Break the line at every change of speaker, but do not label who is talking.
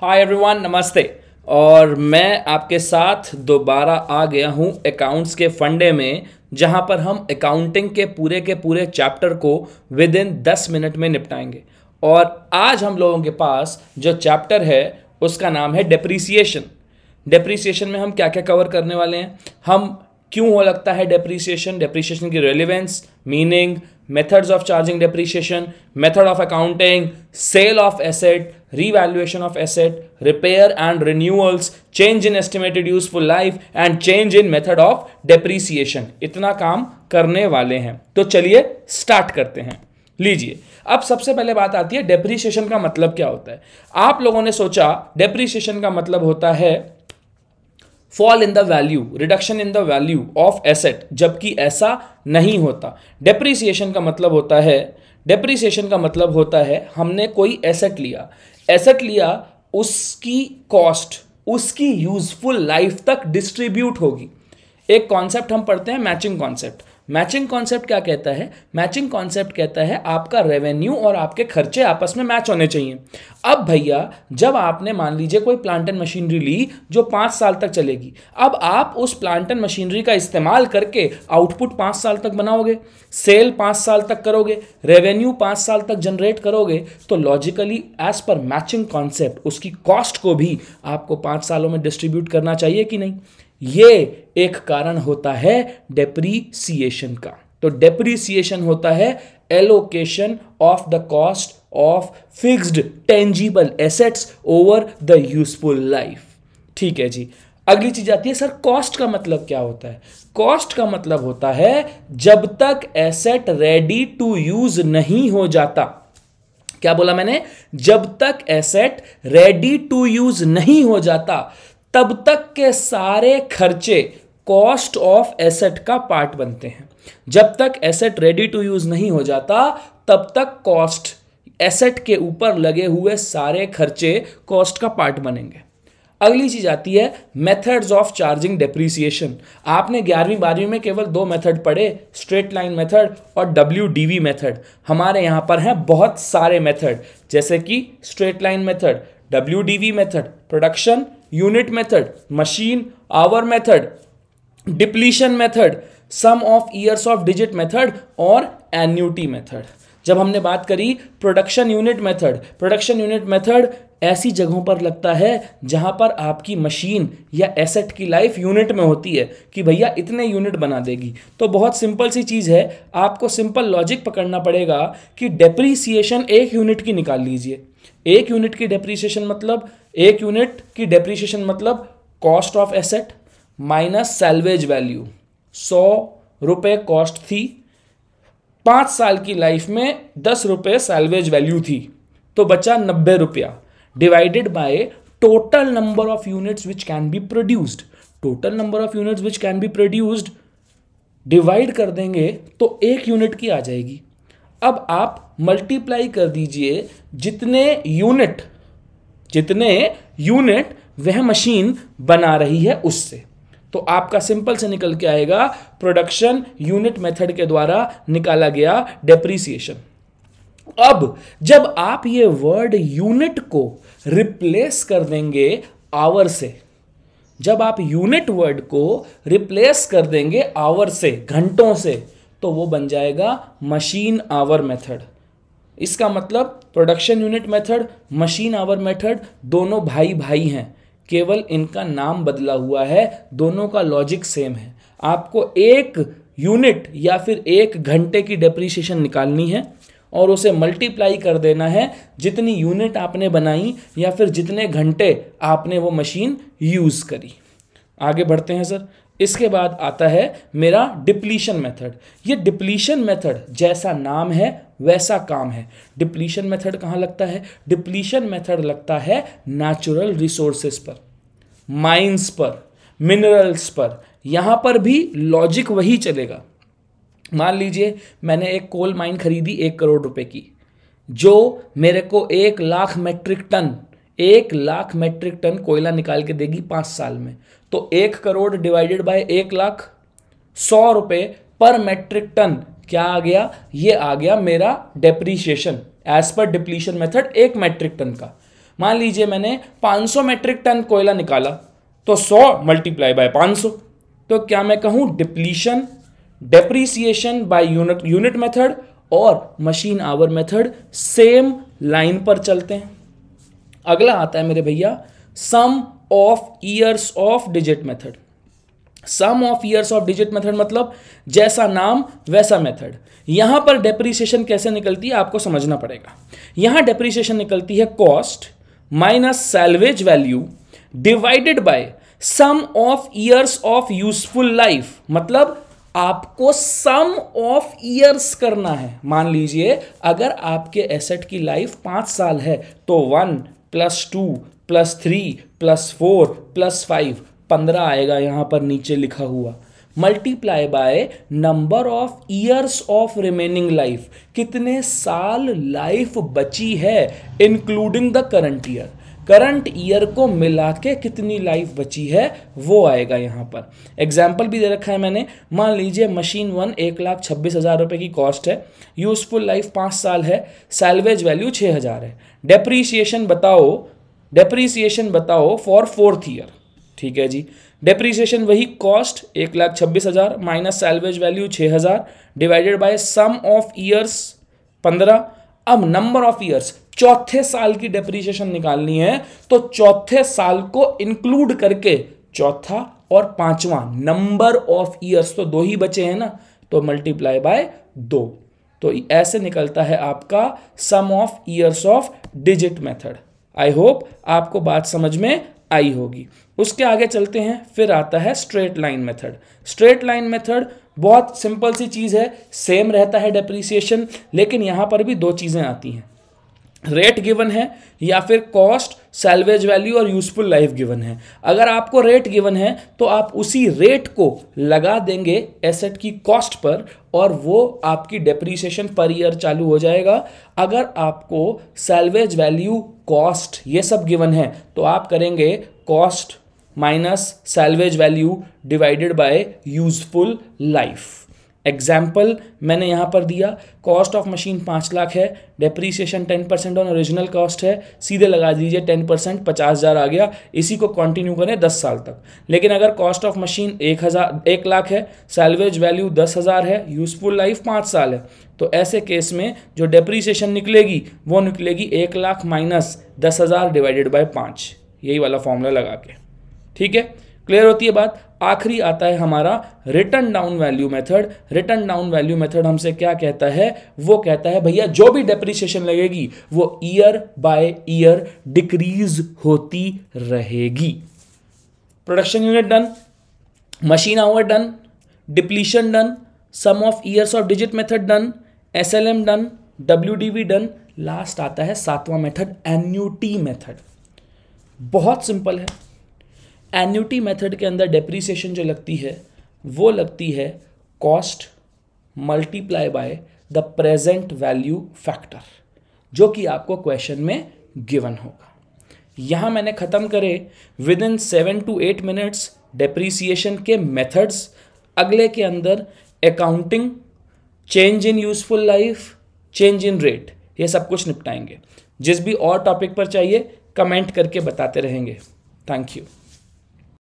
Hi everyone नमस्ते और मैं आपके साथ दोबारा आ गया हूँ अकाउंट्स के फंडे में जहाँ पर हम अकाउंटिंग के पूरे के पूरे चैप्टर को विद इन दस मिनट में निपटाएंगे और आज हम लोगों के पास जो चैप्टर है उसका नाम है डेप्रीसीशन डेप्रीसीशन में हम क्या क्या कवर करने वाले हैं हम क्यों हो लगता है डेप्रीसीशन डेप्रीसिएशन की relevance meaning methods of charging depreciation method of accounting sale of asset revaluation of asset, repair and renewals, change in estimated useful life and change in method of depreciation. इतना काम करने वाले हैं तो चलिए start करते हैं लीजिए अब सबसे पहले बात आती है डेप्रिसिएशन का मतलब क्या होता है आप लोगों ने सोचा डेप्रिसिएशन का मतलब होता है fall in the value reduction in the value of asset जबकि ऐसा नहीं होता डेप्रिसिएशन का मतलब होता है डेप्रिसिएशन का मतलब होता है हमने कोई एसेट लिया एसेट लिया उसकी कॉस्ट उसकी यूजफुल लाइफ तक डिस्ट्रीब्यूट होगी एक कॉन्सेप्ट हम पढ़ते हैं मैचिंग कॉन्सेप्ट मैचिंग कॉन्सेप्ट क्या कहता है मैचिंग कॉन्सेप्ट कहता है आपका रेवेन्यू और आपके खर्चे आपस में मैच होने चाहिए अब भैया जब आपने मान लीजिए कोई प्लांट एंड मशीनरी ली जो पाँच साल तक चलेगी अब आप उस प्लांट एंड मशीनरी का इस्तेमाल करके आउटपुट पाँच साल तक बनाओगे सेल पाँच साल तक करोगे रेवेन्यू पाँच साल तक जनरेट करोगे तो logically as per matching concept उसकी कॉस्ट को भी आपको पाँच सालों में डिस्ट्रीब्यूट करना चाहिए कि नहीं ये एक कारण होता है डेप्रीसिएशन का तो डेप्रीसिएशन होता है allocation of the cost of fixed tangible assets over the useful life ठीक है जी अगली चीज आती है सर कॉस्ट का मतलब क्या होता है कॉस्ट का मतलब होता है जब तक एसेट रेडी टू यूज नहीं हो जाता क्या बोला मैंने जब तक एसेट रेडी टू यूज नहीं हो जाता तब तक के सारे खर्चे कॉस्ट ऑफ एसेट का पार्ट बनते हैं जब तक एसेट रेडी टू यूज नहीं हो जाता तब तक कॉस्ट एसेट के ऊपर लगे हुए सारे खर्चे कॉस्ट का पार्ट बनेंगे अगली चीज आती है मेथड्स ऑफ चार्जिंग डेप्रिसिएशन आपने ग्यारहवीं बारहवीं में केवल दो मेथड पढ़े स्ट्रेट लाइन मेथड और डब्ल्यू डी वी मेथड हमारे यहाँ पर हैं बहुत सारे मेथड जैसे कि straight line method W D V method production unit method machine hour method depletion method sum of years of digit method और एन्यूटी मेथड जब हमने बात करी production unit method production unit method ऐसी जगहों पर लगता है जहां पर आपकी मशीन या एसेट की लाइफ यूनिट में होती है कि भैया इतने यूनिट बना देगी तो बहुत सिंपल सी चीज़ है आपको सिंपल लॉजिक पकड़ना पड़ेगा कि डेप्रीसिएशन एक यूनिट की निकाल लीजिए एक यूनिट की डेप्रीशिएशन मतलब एक यूनिट की डेप्रीशिएशन मतलब cost of asset minus salvage value सौ रुपये कॉस्ट थी पाँच साल की लाइफ में दस रुपये सेल्वेज वैल्यू थी तो बचा नब्बे रुपया divided by total number of units which can be produced total number of units which can be produced divide कर देंगे तो एक यूनिट की आ जाएगी अब आप मल्टीप्लाई कर दीजिए जितने यूनिट जितने यूनिट वह मशीन बना रही है उससे तो आपका सिंपल से निकल के आएगा प्रोडक्शन यूनिट मेथड के द्वारा निकाला गया डेप्रीसिएशन अब जब आप ये वर्ड यूनिट को रिप्लेस कर देंगे आवर से जब आप यूनिट वर्ड को रिप्लेस कर देंगे आवर से घंटों से तो वो बन जाएगा मशीन आवर मेथड इसका मतलब production unit method machine hour method दोनों भाई भाई हैं केवल इनका नाम बदला हुआ है दोनों का लॉजिक सेम है आपको एक यूनिट या फिर एक घंटे की डेप्रिसिएशन निकालनी है और उसे मल्टीप्लाई कर देना है जितनी यूनिट आपने बनाई या फिर जितने घंटे आपने वो मशीन यूज़ करी आगे बढ़ते हैं सर इसके बाद आता है मेरा डिप्लीशन मेथड ये डिप्लीशन मेथड जैसा नाम है वैसा काम है डिप्लीशन मेथड कहाँ लगता है डिप्लीशन मेथड लगता है नेचुरल रिसोर्सेस पर माइंस पर मिनरल्स पर यहाँ पर भी लॉजिक वही चलेगा मान लीजिए मैंने एक कोल माइन खरीदी एक करोड़ रुपए की जो मेरे को एक लाख मेट्रिक टन एक लाख मेट्रिक टन कोयला निकाल के देगी पांच साल में तो एक करोड़ डिवाइडेड बाय एक लाख सौ रुपये पर मेट्रिक टन क्या आ गया ये आ गया मेरा depreciation as per depletion method एक मेट्रिक टन का मान लीजिए मैंने 500 मेट्रिक टन कोयला निकाला तो 100 मल्टीप्लाई बाय 500 तो क्या मैं कहूँ depletion depreciation by unit unit method और machine hour method same line पर चलते हैं अगला आता है मेरे भैया sum of years of digit method sum of years of digit method मतलब जैसा नाम वैसा मेथड यहां पर डेप्रिसिएशन कैसे निकलती है आपको समझना पड़ेगा यहां डेप्रिसिएशन निकलती है cost minus salvage value divided by sum of years of useful life मतलब आपको सम ऑफ ईयर्स करना है मान लीजिए अगर आपके एसेट की लाइफ पांच साल है तो one plus two plus three plus four plus five पंद्रह आएगा यहाँ पर नीचे लिखा हुआ multiply by number of years of remaining life कितने साल लाइफ बची है including the current year current year को मिला के कितनी लाइफ बची है वो आएगा यहाँ पर एग्जाम्पल भी दे रखा है मैंने मान लीजिए मशीन वन एक लाख छब्बीस हज़ार रुपये की कॉस्ट है यूज़फुल लाइफ पाँच साल है सैलवेज वैल्यू छः हज़ार है डेप्रीसिएशन बताओ डेप्रीसिएशन बताओ फॉर फोर्थ ईयर ठीक है जी डेप्रीसिएशन वही कॉस्ट एक लाख छब्बीस हज़ार माइनस सैलवेज वैल्यू छः हज़ार divided by sum of years पंद्रह अब नंबर ऑफ ईयर्स चौथे साल की डेप्रीशिएशन निकालनी है तो चौथे साल को इंक्लूड करके चौथा और पांचवा नंबर ऑफ ईयर्स तो दो ही बचे हैं ना तो मल्टीप्लाई बाय दो तो ऐसे निकलता है आपका sum of years of digit method I hope आपको बात समझ में आई होगी उसके आगे चलते हैं फिर आता है straight line method straight line method बहुत सिंपल सी चीज़ है सेम रहता है डेप्रिसिएशन लेकिन यहाँ पर भी दो चीज़ें आती हैं रेट गिवन है या फिर कॉस्ट सेल्वेज वैल्यू और यूजफुल लाइफ गिवन है अगर आपको रेट गिवन है तो आप उसी रेट को लगा देंगे एसेट की कॉस्ट पर और वो आपकी डेप्रीसिएशन पर ईयर चालू हो जाएगा अगर आपको सेल्वेज वैल्यू कॉस्ट ये सब गिवन है तो आप करेंगे cost minus salvage value divided by useful life example मैंने यहाँ पर दिया कॉस्ट ऑफ मशीन पाँच लाख है depreciation ten percent on original cost है सीधे लगा दीजिए टेन परसेंट पचास हज़ार आ गया इसी को कंटिन्यू करें दस साल तक लेकिन अगर कॉस्ट ऑफ मशीन एक हज़ार एक लाख है सैलवेज वैल्यू दस हज़ार है यूज़फुल लाइफ पाँच साल है तो ऐसे केस में जो डेप्रीसिएशन निकलेगी वो निकलेगी एक लाख माइनस दस हज़ार डिवाइडेड बाई पाँच यही वाला फॉर्मूला लगा के ठीक है क्लियर होती है बात आखिरी आता है हमारा written down value method written down value method हमसे क्या कहता है वो कहता है भैया जो भी डेप्रिसिएशन लगेगी वो ईयर बाय ईयर डिक्रीज होती रहेगी production unit done machine hour done depletion done sum of years of digit method done S L M done W D V done last आता है सातवां मेथड एन्यूटी मेथड बहुत simple है annuity method के अंदर depreciation जो लगती है वो लगती है cost multiply by the present value factor जो कि आपको क्वेश्चन में गिवन होगा यहाँ मैंने ख़त्म करे within seven to eight minutes depreciation के मेथड्स अगले के अंदर accounting change in useful life change in rate ये सब कुछ निपटाएंगे जिस भी और टॉपिक पर चाहिए कमेंट करके बताते रहेंगे थैंक यू